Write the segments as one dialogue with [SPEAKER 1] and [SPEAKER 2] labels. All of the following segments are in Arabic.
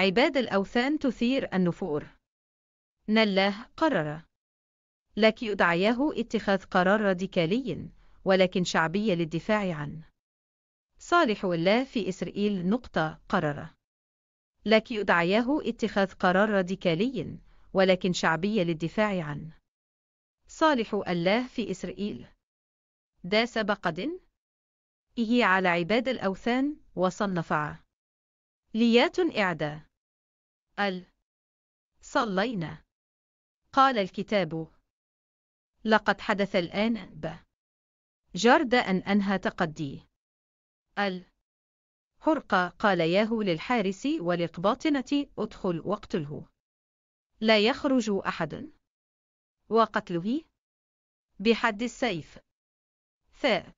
[SPEAKER 1] عباد الأوثان تثير النفور نله قرر لك يدعياه اتخاذ قرار راديكالي ولكن شعبي للدفاع عنه صالح الله في إسرائيل نقطة قرر لك يدعياه اتخاذ قرار راديكالي ولكن شعبي للدفاع عنه صالح الله في إسرائيل داس بقد إيه على عباد الأوثان وصنفع ليات إعدى ال صلينا قال الكتاب لقد حدث الآن ب جرد أن أنهى تقدي ال حرقة قال ياهو للحارس وللقباطنة ادخل واقتله لا يخرج أحد وقتله بحد السيف ثاء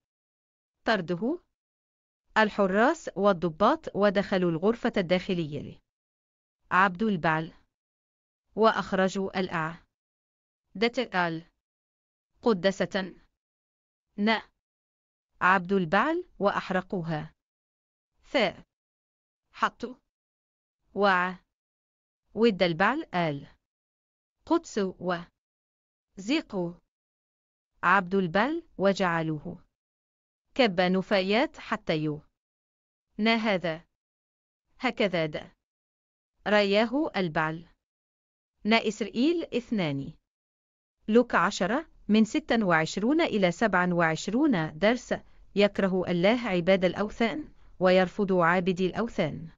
[SPEAKER 1] طرده الحراس والضباط ودخلوا الغرفة الداخلية عبد البعل وأخرجوا الأع آل قدسة ن عبد البعل وأحرقوها ث حطوا وع ود البعل آل قدس و زيقوا عبد البعل وجعلوه كب نفايات حتى يو نا هذا هكذا ده رياه البعل نا إسرائيل اثنان لوك عشرة من 26 إلى 27 درس يكره الله عباد الأوثان ويرفض عابدي الأوثان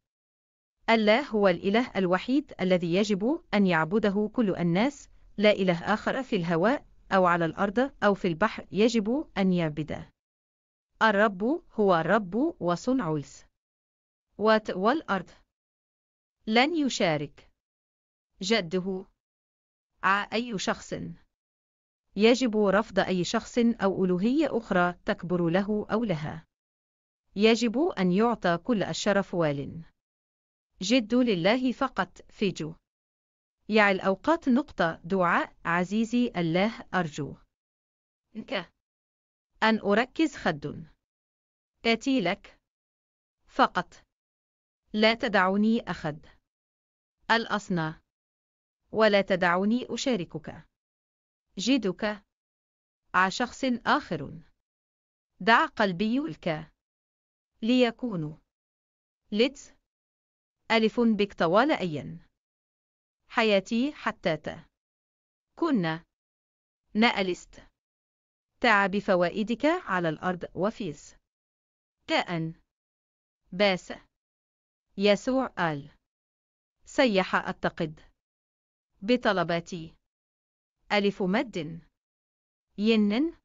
[SPEAKER 1] الله هو الإله الوحيد الذي يجب أن يعبده كل الناس لا إله آخر في الهواء أو على الأرض أو في البحر يجب أن يعبده الرب هو الرب وصنع الس وات والأرض لن يشارك جده ع أي شخص يجب رفض أي شخص أو ألوهية أخرى تكبر له أو لها يجب أن يعطى كل الشرف وال جد لله فقط فيجو يع الأوقات نقطة دعاء عزيزي الله أرجو إنك أن أركز خد آتي لك فقط لا تدعوني أخذ الأصنع ولا تدعوني أشاركك جدك ع شخص آخر دع قلبي الك ليكون لت ألف بك طوال أيا حياتي حتى ت كنا نألست تع بفوائدك على الأرض وفيس كأن باس يسوع آل سيح أتقد بطلباتي ألف مد ين